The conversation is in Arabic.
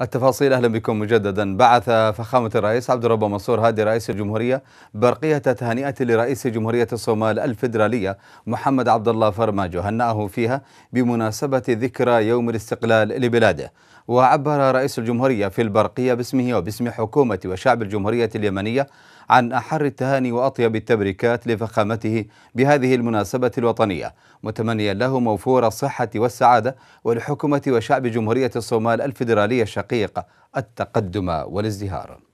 التفاصيل اهلا بكم مجددا بعث فخامه الرئيس عبد الرب منصور هادي رئيس الجمهوريه برقيه تهنئه لرئيس جمهوريه الصومال الفدراليه محمد عبد الله فرماجو هنأه فيها بمناسبه ذكرى يوم الاستقلال لبلاده وعبر رئيس الجمهورية في البرقية باسمه وباسم حكومة وشعب الجمهورية اليمنية عن أحر التهاني وأطيب التبريكات لفخامته بهذه المناسبة الوطنية متمنيا له موفور الصحة والسعادة ولحكومة وشعب جمهورية الصومال الفيدرالية الشقيقة التقدم والازدهار